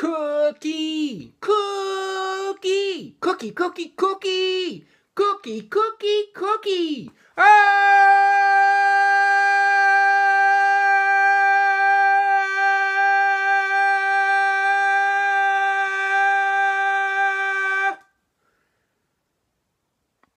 Cookie, cookie, cookie, cookie, cookie, cookie, cookie, cookie. Ah!